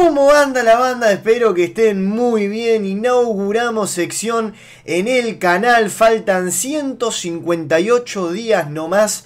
¿Cómo anda la banda? Espero que estén muy bien. Inauguramos sección en el canal. Faltan 158 días nomás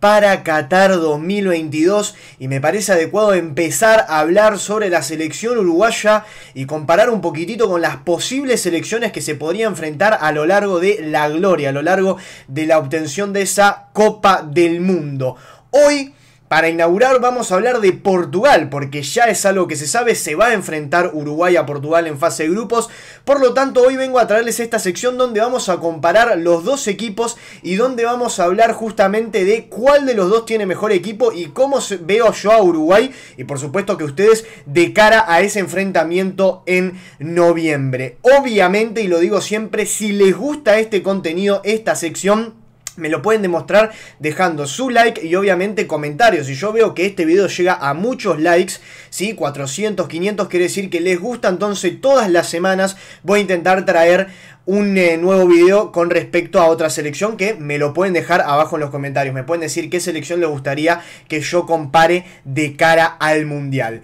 para Qatar 2022 y me parece adecuado empezar a hablar sobre la selección uruguaya y comparar un poquitito con las posibles selecciones que se podría enfrentar a lo largo de la gloria, a lo largo de la obtención de esa Copa del Mundo. Hoy para inaugurar vamos a hablar de Portugal, porque ya es algo que se sabe, se va a enfrentar Uruguay a Portugal en fase de grupos, por lo tanto hoy vengo a traerles esta sección donde vamos a comparar los dos equipos y donde vamos a hablar justamente de cuál de los dos tiene mejor equipo y cómo veo yo a Uruguay y por supuesto que ustedes de cara a ese enfrentamiento en noviembre. Obviamente, y lo digo siempre, si les gusta este contenido, esta sección, me lo pueden demostrar dejando su like y obviamente comentarios. Si yo veo que este video llega a muchos likes, ¿sí? 400, 500, quiere decir que les gusta. Entonces todas las semanas voy a intentar traer un eh, nuevo video con respecto a otra selección que me lo pueden dejar abajo en los comentarios. Me pueden decir qué selección les gustaría que yo compare de cara al mundial.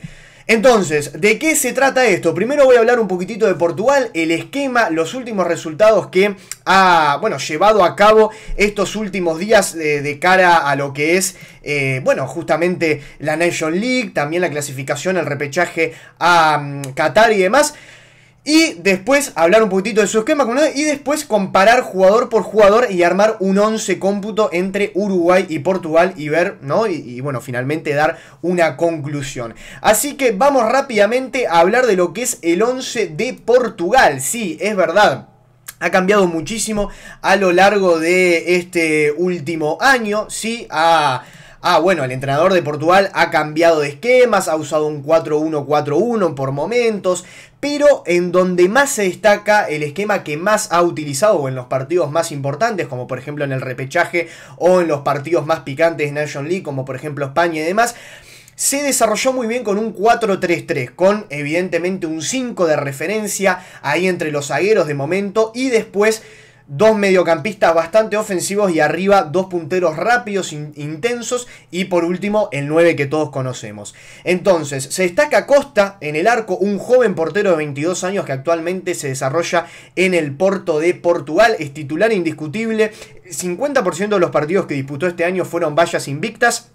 Entonces, ¿de qué se trata esto? Primero voy a hablar un poquitito de Portugal, el esquema, los últimos resultados que ha, bueno, llevado a cabo estos últimos días de cara a lo que es, eh, bueno, justamente la Nation League, también la clasificación, el repechaje a mm, Qatar y demás. Y después hablar un poquitito de su esquema y después comparar jugador por jugador y armar un 11 cómputo entre Uruguay y Portugal y ver, ¿no? Y, bueno, finalmente dar una conclusión. Así que vamos rápidamente a hablar de lo que es el 11 de Portugal. Sí, es verdad. Ha cambiado muchísimo a lo largo de este último año. Sí, ha ah, bueno, el entrenador de Portugal ha cambiado de esquemas, ha usado un 4-1-4-1 por momentos, pero en donde más se destaca el esquema que más ha utilizado en los partidos más importantes, como por ejemplo en el repechaje o en los partidos más picantes de Nation League, como por ejemplo España y demás, se desarrolló muy bien con un 4-3-3, con evidentemente un 5 de referencia ahí entre los zagueros de momento y después dos mediocampistas bastante ofensivos y arriba dos punteros rápidos, e intensos y por último el 9 que todos conocemos. Entonces, se destaca Costa en el arco, un joven portero de 22 años que actualmente se desarrolla en el Porto de Portugal, es titular indiscutible, 50% de los partidos que disputó este año fueron vallas invictas.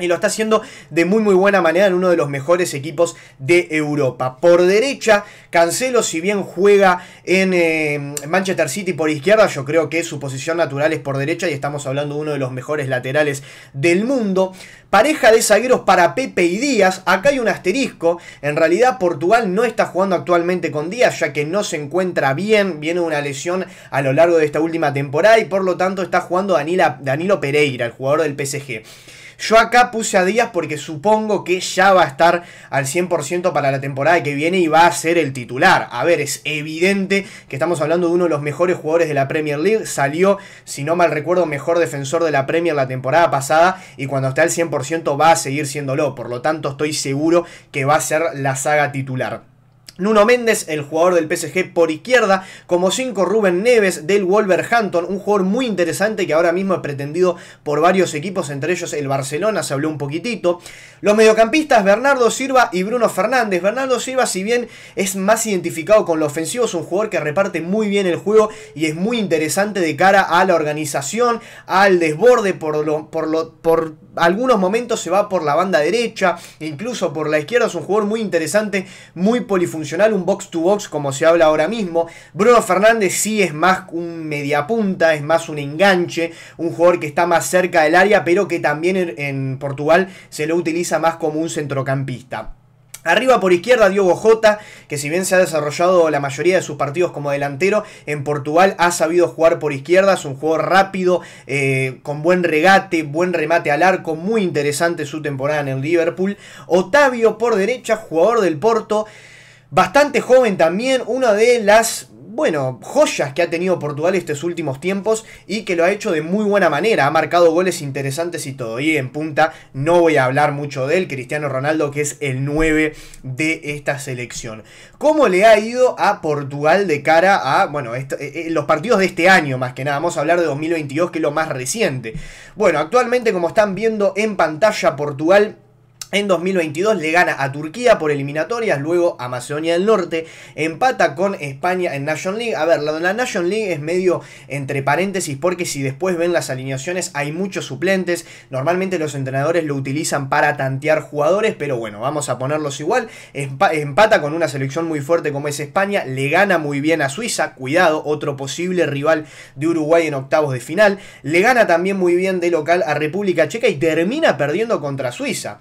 Y lo está haciendo de muy muy buena manera en uno de los mejores equipos de Europa. Por derecha, Cancelo, si bien juega en eh, Manchester City por izquierda, yo creo que su posición natural es por derecha y estamos hablando de uno de los mejores laterales del mundo. Pareja de zagueros para Pepe y Díaz. Acá hay un asterisco. En realidad Portugal no está jugando actualmente con Díaz ya que no se encuentra bien. Viene una lesión a lo largo de esta última temporada y por lo tanto está jugando Danilo Pereira, el jugador del PSG. Yo acá puse a Díaz porque supongo que ya va a estar al 100% para la temporada que viene y va a ser el titular. A ver, es evidente que estamos hablando de uno de los mejores jugadores de la Premier League. Salió, si no mal recuerdo, mejor defensor de la Premier la temporada pasada y cuando esté al 100% va a seguir siéndolo. Por lo tanto, estoy seguro que va a ser la saga titular. Nuno Méndez, el jugador del PSG por izquierda. Como 5, Rubén Neves del Wolverhampton, un jugador muy interesante que ahora mismo es pretendido por varios equipos, entre ellos el Barcelona, se habló un poquitito. Los mediocampistas, Bernardo Silva y Bruno Fernández. Bernardo Silva, si bien es más identificado con lo ofensivo, es un jugador que reparte muy bien el juego y es muy interesante de cara a la organización, al desborde, por, por algunos momentos se va por la banda derecha, incluso por la izquierda, es un jugador muy interesante, muy polifuncional un box to box como se habla ahora mismo. Bruno Fernández sí es más un mediapunta, es más un enganche, un jugador que está más cerca del área, pero que también en, Portugal se lo utiliza más como un centrocampista. Arriba por izquierda Diogo Jota, que si bien se ha desarrollado la mayoría de sus partidos como delantero, en Portugal ha sabido jugar por izquierda, es un jugador rápido, eh, con buen regate, buen remate al arco, muy interesante su temporada en el Liverpool. Otavio por derecha, jugador del Porto bastante joven también, una de las bueno, joyas que ha tenido Portugal estos últimos tiempos y que lo ha hecho de muy buena manera. Ha marcado goles interesantes y todo. Y en punta no voy a hablar mucho de él, Cristiano Ronaldo, que es el 9 de esta selección. ¿Cómo le ha ido a Portugal de cara a, bueno, eh, eh, los partidos de este año más que nada? Vamos a hablar de 2022, que es lo más reciente. Bueno, actualmente como están viendo en pantalla, Portugal en 2022 le gana a Turquía por eliminatorias, luego a Macedonia del Norte, empata con España en Nation League. A ver, la de la Nation League es medio entre paréntesis porque si después ven las alineaciones hay muchos suplentes. Normalmente los entrenadores lo utilizan para tantear jugadores, pero bueno, vamos a ponerlos igual. Empata con una selección muy fuerte como es España, le gana muy bien a Suiza, cuidado, otro posible rival de Uruguay en octavos de final. Le gana también muy bien de local a República Checa y termina perdiendo contra Suiza.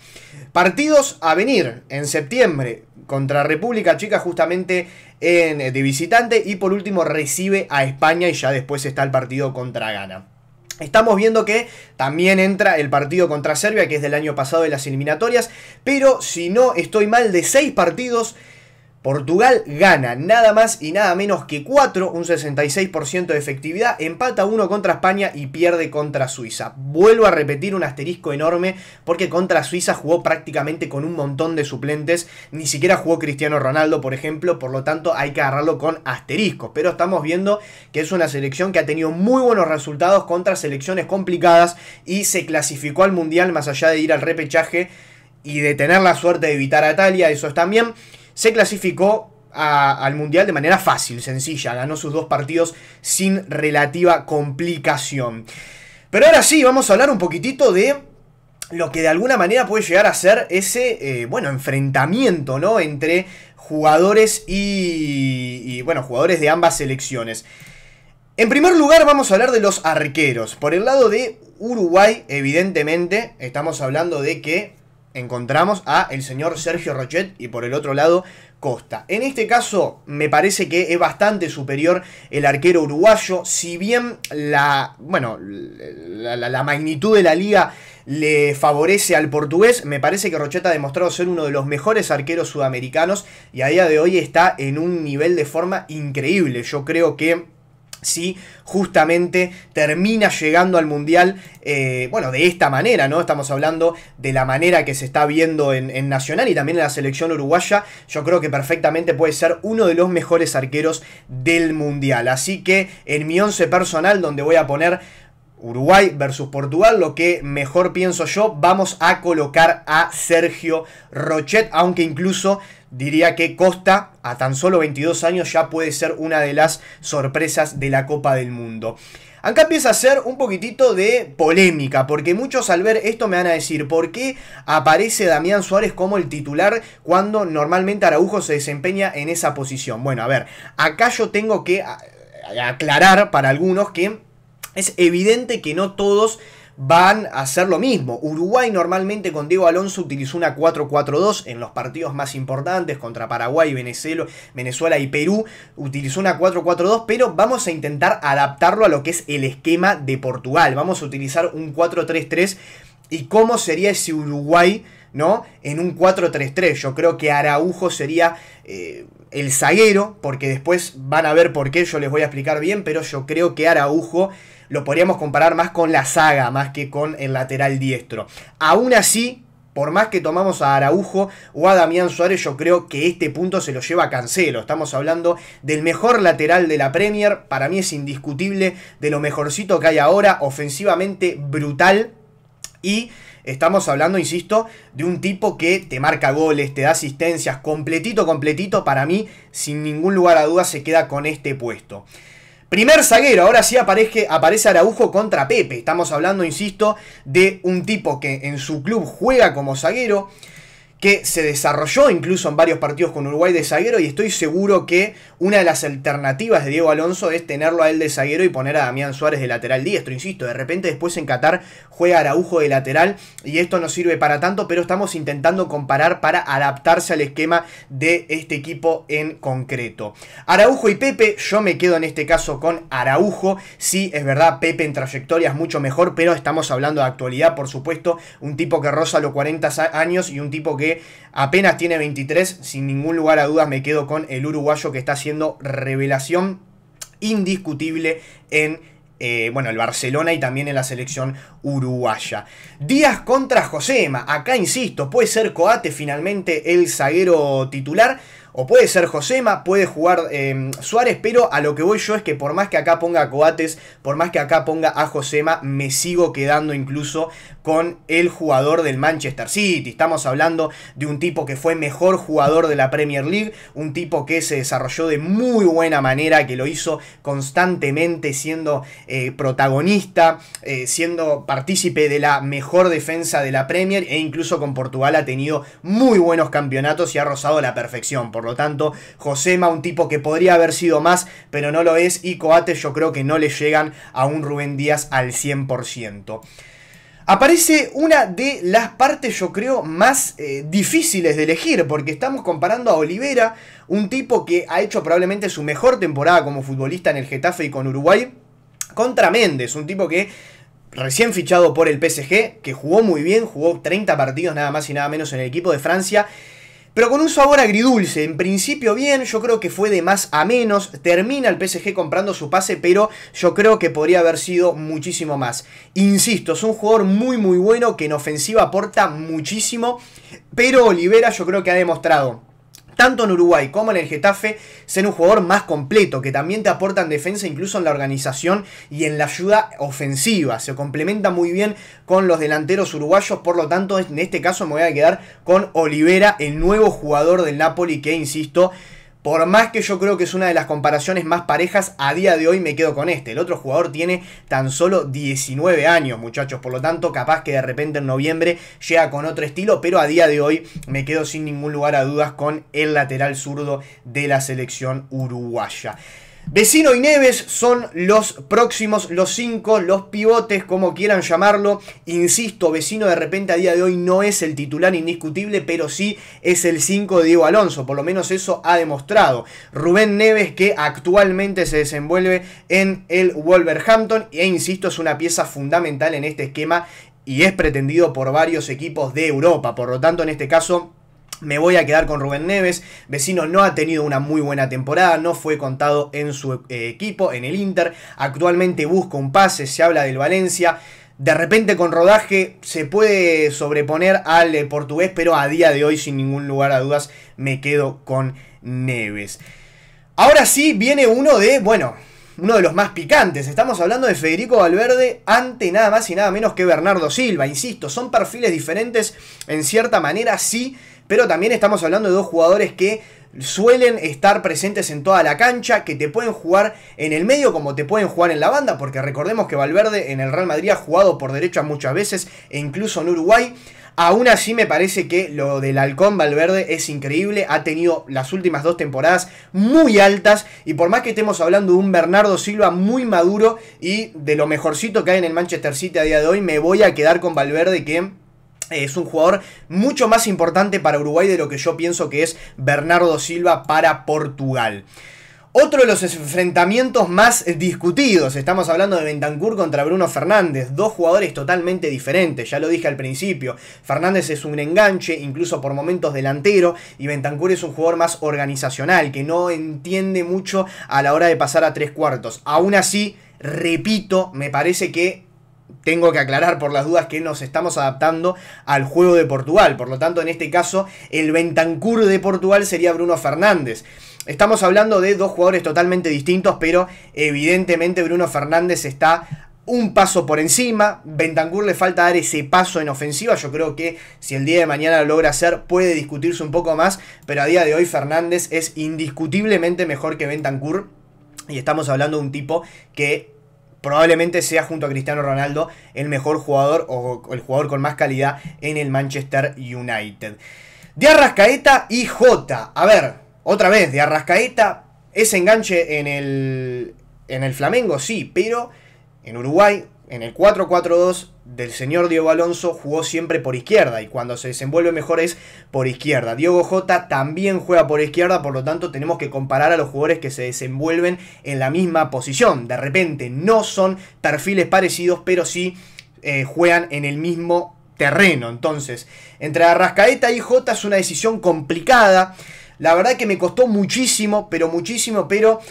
Partidos a venir en septiembre contra República Chica justamente eh, de visitante y por último recibe a España y ya después está el partido contra Ghana. Estamos viendo que también entra el partido contra Serbia, que es del año pasado de las eliminatorias, pero si no estoy mal, de seis partidos Portugal gana nada más y nada menos que 4, un 66% de efectividad, empata 1 contra España y pierde contra Suiza. Vuelvo a repetir un asterisco enorme porque contra Suiza jugó prácticamente con un montón de suplentes, ni siquiera jugó Cristiano Ronaldo, por ejemplo, por lo tanto hay que agarrarlo con asteriscos, pero estamos viendo que es una selección que ha tenido muy buenos resultados contra selecciones complicadas y se clasificó al Mundial más allá de ir al repechaje y de tener la suerte de evitar a Italia, eso es también se clasificó al Mundial de manera fácil, sencilla. Ganó sus dos partidos sin relativa complicación. Pero ahora sí, vamos a hablar un poquitito de lo que de alguna manera puede llegar a ser ese, eh, bueno, enfrentamiento, ¿no? Entre jugadores y, y, bueno, jugadores de ambas selecciones. En primer lugar vamos a hablar de los arqueros. Por el lado de Uruguay, evidentemente, estamos hablando de que encontramos a el señor Sergio Rochet y por el otro lado Costa. En este caso me parece que es bastante superior el arquero uruguayo, si bien la, bueno, la, la magnitud de la liga le favorece al portugués, me parece que Rochet ha demostrado ser uno de los mejores arqueros sudamericanos y a día de hoy está en un nivel de forma increíble. Yo creo que si justamente termina llegando al Mundial, eh, bueno, de esta manera, ¿no? Estamos hablando de la manera que se está viendo en, en, Nacional y también en la selección uruguaya. Yo creo que perfectamente puede ser uno de los mejores arqueros del Mundial. Así que en mi once personal, donde voy a poner Uruguay versus Portugal, lo que mejor pienso yo, vamos a colocar a Sergio Rochet, aunque incluso diría que Costa, a tan solo 22 años, ya puede ser una de las sorpresas de la Copa del Mundo. Acá empieza a ser un poquitito de polémica, porque muchos al ver esto me van a decir, ¿por qué aparece Damián Suárez como el titular cuando normalmente Araujo se desempeña en esa posición? Bueno, a ver, acá yo tengo que aclarar para algunos que es evidente que no todos van a hacer lo mismo. Uruguay normalmente con Diego Alonso utilizó una 4-4-2 en los partidos más importantes contra Paraguay, Venezuela, y Perú. Utilizó una 4-4-2, pero vamos a intentar adaptarlo a lo que es el esquema de Portugal. Vamos a utilizar un 4-3-3 y cómo sería ese Uruguay, ¿no? En un 4-3-3. Yo creo que Araujo sería... Eh, el zaguero, porque después van a ver por qué, yo les voy a explicar bien, pero yo creo que Araujo lo podríamos comparar más con la saga, más que con el lateral diestro. Aún así, por más que tomamos a Araujo o a Damián Suárez, yo creo que este punto se lo lleva a Cancelo. Estamos hablando del mejor lateral de la Premier, para mí es indiscutible, de lo mejorcito que hay ahora, ofensivamente brutal y... Estamos hablando, insisto, de un tipo que te marca goles, te da asistencias, completito, completito, para mí, sin ningún lugar a dudas, se queda con este puesto. Primer zaguero, ahora sí aparece, aparece Araujo contra Pepe. Estamos hablando, insisto, de un tipo que en su club juega como zaguero que se desarrolló incluso en varios partidos con Uruguay de zaguero y estoy seguro que una de las alternativas de Diego Alonso es tenerlo a él de zaguero y poner a Damián Suárez de lateral diestro, insisto, de repente después en Qatar juega Araujo de lateral y esto no sirve para tanto, pero estamos intentando comparar para adaptarse al esquema de este equipo en concreto. Araujo y Pepe, yo me quedo en este caso con Araujo, sí es verdad, Pepe en trayectoria es mucho mejor, pero estamos hablando de actualidad, por supuesto, un tipo que roza los 40 años y un tipo que apenas tiene 23. Sin ningún lugar a dudas me quedo con el uruguayo que está haciendo revelación indiscutible en eh, bueno, el Barcelona y también en la selección uruguaya. Díaz contra Josema, acá insisto, puede ser Coate finalmente el zaguero titular o puede ser Josema, puede jugar em, Suárez, pero a lo que voy yo es que por más que acá ponga a Coates, por más que acá ponga a Josema, me sigo quedando incluso con el jugador del Manchester City. Estamos hablando de un tipo que fue mejor jugador de la Premier League, un tipo que se desarrolló de muy buena manera, que lo hizo constantemente siendo eh, protagonista, eh, siendo partícipe de la mejor defensa de la Premier e incluso con Portugal ha tenido muy buenos campeonatos y ha rozado la perfección lo tanto, Josema, un tipo que podría haber sido más, pero no lo es, y Coate yo creo que no le llegan a un Rubén Díaz al 100% aparece una de las partes, yo creo, más eh, difíciles de elegir, porque estamos comparando a Olivera, un tipo que ha hecho probablemente su mejor temporada como futbolista en el Getafe y con Uruguay, contra Méndez, un tipo que recién fichado por el PSG, que jugó muy bien, jugó 30 partidos nada más y nada menos en el equipo de Francia pero con un sabor agridulce. En principio bien, yo creo que fue de más a menos. Termina el PSG comprando su pase, pero yo creo que podría haber sido muchísimo más. Insisto, es un jugador muy muy bueno que en ofensiva aporta muchísimo, pero Olivera yo creo que ha demostrado tanto en Uruguay como en el Getafe, ser un jugador más completo, que también te aporta en defensa, incluso en la organización y en la ayuda ofensiva. Se complementa muy bien con los delanteros uruguayos, por lo tanto, en este caso me voy a quedar con Olivera, el nuevo jugador del Napoli, que insisto, por más que yo creo que es una de las comparaciones más parejas, a día de hoy me quedo con este. El otro jugador tiene tan solo 19 años, muchachos. Por lo tanto, capaz que de repente en noviembre llega con otro estilo, pero a día de hoy me quedo sin ningún lugar a dudas con el lateral zurdo de la selección uruguaya. Vecino y Neves son los próximos, los cinco, los pivotes, como quieran llamarlo. Insisto, Vecino de repente a día de hoy no es el titular indiscutible, pero sí es el 5 de Diego Alonso, por lo menos eso ha demostrado. Rubén Neves que actualmente se desenvuelve en el Wolverhampton e insisto, es una pieza fundamental en este esquema y es pretendido por varios equipos de Europa. Por lo tanto, en este caso me voy a quedar con Rubén Neves. Vecino no ha tenido una muy buena temporada, no fue contado en su eh, equipo, en el Inter. Actualmente busca un pase, se habla del Valencia. De repente con rodaje se puede sobreponer al eh, portugués, pero a día de hoy, sin ningún lugar a dudas, me quedo con Neves. Ahora sí viene uno de, bueno, uno de los más picantes. Estamos hablando de Federico Valverde ante nada más y nada menos que Bernardo Silva. Insisto, son perfiles diferentes en cierta manera, sí pero también estamos hablando de dos jugadores que suelen estar presentes en toda la cancha, que te pueden jugar en el medio como te pueden jugar en la banda, porque recordemos que Valverde en el Real Madrid ha jugado por derecha muchas veces, e incluso en Uruguay. Aún así me parece que lo del halcón Valverde es increíble, ha tenido las últimas dos temporadas muy altas y por más que estemos hablando de un Bernardo Silva muy maduro y de lo mejorcito que hay en el Manchester City a día de hoy, me voy a quedar con Valverde que es un jugador mucho más importante para Uruguay de lo que yo pienso que es Bernardo Silva para Portugal. Otro de los enfrentamientos más discutidos, estamos hablando de Bentancur contra Bruno Fernández, dos jugadores totalmente diferentes, ya lo dije al principio, Fernández es un enganche, incluso por momentos delantero, y Bentancur es un jugador más organizacional, que no entiende mucho a la hora de pasar a tres cuartos. Aún así, repito, me parece que tengo que aclarar por las dudas que nos estamos adaptando al juego de Portugal. Por lo tanto, en este caso, el Bentancur de Portugal sería Bruno Fernández. Estamos hablando de dos jugadores totalmente distintos, pero evidentemente Bruno Fernández está un paso por encima. Bentancur le falta dar ese paso en ofensiva. Yo creo que si el día de mañana lo logra hacer, puede discutirse un poco más. Pero a día de hoy, Fernández es indiscutiblemente mejor que Bentancur. Y estamos hablando de un tipo que probablemente sea junto a Cristiano Ronaldo el mejor jugador o el jugador con más calidad en el Manchester United. De Arrascaeta y Jota. A ver, otra vez, de Arrascaeta, ese enganche en el, en el Flamengo, sí, pero en Uruguay, en el 4-4-2, del señor Diego Alonso jugó siempre por izquierda y cuando se desenvuelve mejor es por izquierda. Diego J también juega por izquierda, por lo tanto tenemos que comparar a los jugadores que se desenvuelven en la misma posición. De repente no son perfiles parecidos, pero sí eh, juegan en el mismo terreno. Entonces, entre Arrascaeta y J es una decisión complicada. La verdad que me costó muchísimo, pero muchísimo, pero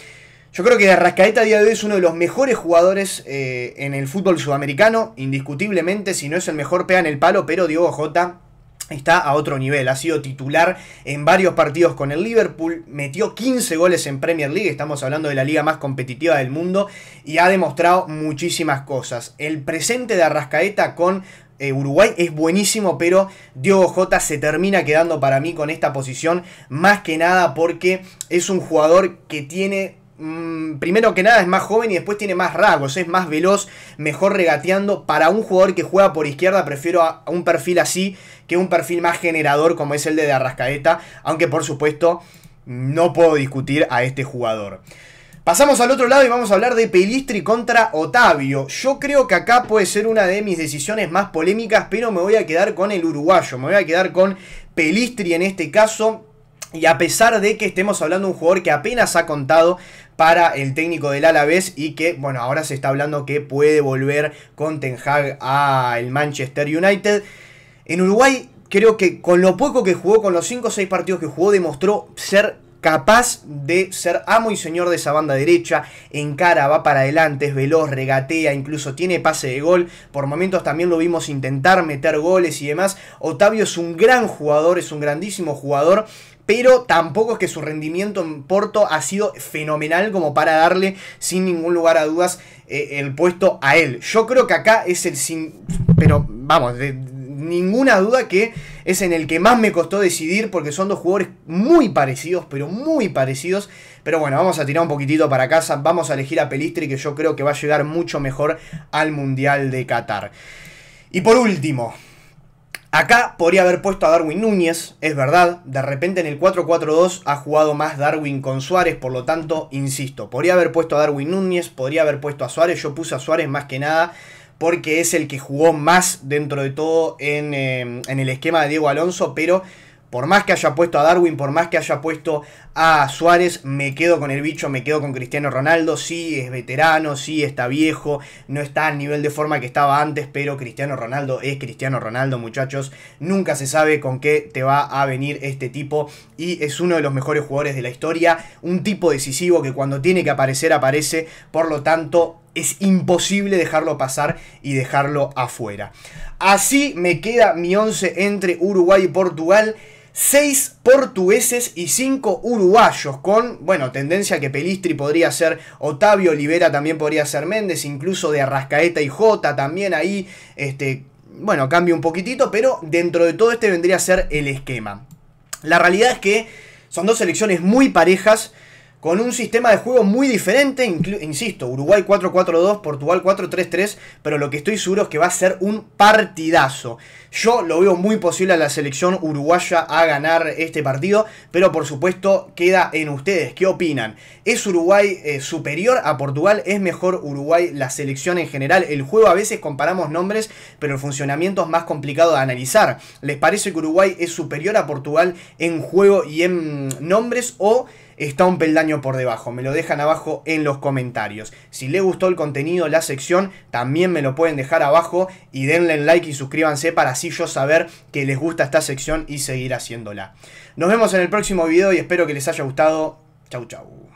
yo creo que Arrascaeta a día de hoy es uno de los mejores jugadores eh, en el fútbol sudamericano, indiscutiblemente, si no es el mejor pega en el palo, pero Diego Jota está a otro nivel, ha sido titular en varios partidos con el Liverpool, metió 15 goles en Premier League, estamos hablando de la liga más competitiva del mundo, y ha demostrado muchísimas cosas. El presente de Arrascaeta con eh, Uruguay es buenísimo, pero Diego Jota se termina quedando para mí con esta posición, más que nada porque es un jugador que tiene Mm, primero que nada es más joven y después tiene más rasgos, es más veloz, mejor regateando. Para un jugador que juega por izquierda prefiero un perfil así que un perfil más generador como es el de Arrascaeta, aunque por supuesto no puedo discutir a este jugador. Pasamos al otro lado y vamos a hablar de Pelistri contra Otavio. Yo creo que acá puede ser una de mis decisiones más polémicas, pero me voy a quedar con el uruguayo, me voy a quedar con Pelistri en este caso. Y a pesar de que estemos hablando de un jugador que apenas ha contado para el técnico del Alavés y que, bueno, ahora se está hablando que puede volver con Ten Hag al Manchester United. En Uruguay creo que con lo poco que jugó, con los 5 o 6 partidos que jugó, demostró ser capaz de ser amo y señor de esa banda derecha, cara va para adelante, es veloz, regatea, incluso tiene pase de gol, por momentos también lo vimos intentar meter goles y demás. Otavio es un gran jugador, es un grandísimo jugador, pero tampoco es que su rendimiento en Porto ha sido fenomenal como para darle sin ningún lugar a dudas eh, el puesto a él. Yo creo que acá es el sin... Pero vamos, ninguna duda que es en el que más me costó decidir porque son dos jugadores muy parecidos, pero muy parecidos. Pero bueno, vamos a tirar un poquitito para casa, vamos a elegir a Pelistri que yo creo que va a llegar mucho mejor al Mundial de Qatar. Y por último, Acá podría haber puesto a Darwin Núñez, es verdad, de repente en el 4-4-2 ha jugado más Darwin con Suárez, por lo tanto, insisto, podría haber puesto a Darwin Núñez, podría haber puesto a Suárez, yo puse a Suárez más que nada porque es el que jugó más dentro de todo en, eh, en el esquema de Diego Alonso, pero por más que haya puesto a Darwin, por más que haya puesto a Suárez, me quedo con el bicho, me quedo con Cristiano Ronaldo. Sí, es veterano, sí, está viejo, no está al nivel de forma que estaba antes, pero Cristiano Ronaldo es Cristiano Ronaldo, muchachos. Nunca se sabe con qué te va a venir este tipo y es uno de los mejores jugadores de la historia. Un tipo decisivo que cuando tiene que aparecer, aparece. Por lo tanto, es imposible dejarlo pasar y dejarlo afuera. Así me queda mi 11 entre Uruguay y Portugal. 6 portugueses y 5 uruguayos, con, bueno, tendencia que Pelistri podría ser Otavio, Olivera también podría ser Méndez, incluso de Arrascaeta y Jota también ahí, este, bueno, cambia un poquitito, pero dentro de todo este vendría a ser el esquema. La realidad es que son dos selecciones muy parejas, con un sistema de juego muy diferente, insisto, Uruguay 4-4-2, Portugal 4-3-3, pero lo que estoy seguro es que va a ser un partidazo. Yo lo veo muy posible a la selección uruguaya a ganar este partido, pero por supuesto queda en ustedes, ¿qué opinan? ¿Es Uruguay eh, superior a Portugal? ¿Es mejor Uruguay la selección en general? El juego a veces comparamos nombres, pero el funcionamiento es más complicado de analizar. ¿Les parece que Uruguay es superior a Portugal en juego y en mm, nombres o está un peldaño por debajo. Me lo dejan abajo en los comentarios. Si les gustó el contenido, la sección, también me lo pueden dejar abajo y denle like y suscríbanse para así yo saber que les gusta esta sección y seguir haciéndola. Nos vemos en el próximo video y espero que les haya gustado. Chau, chau.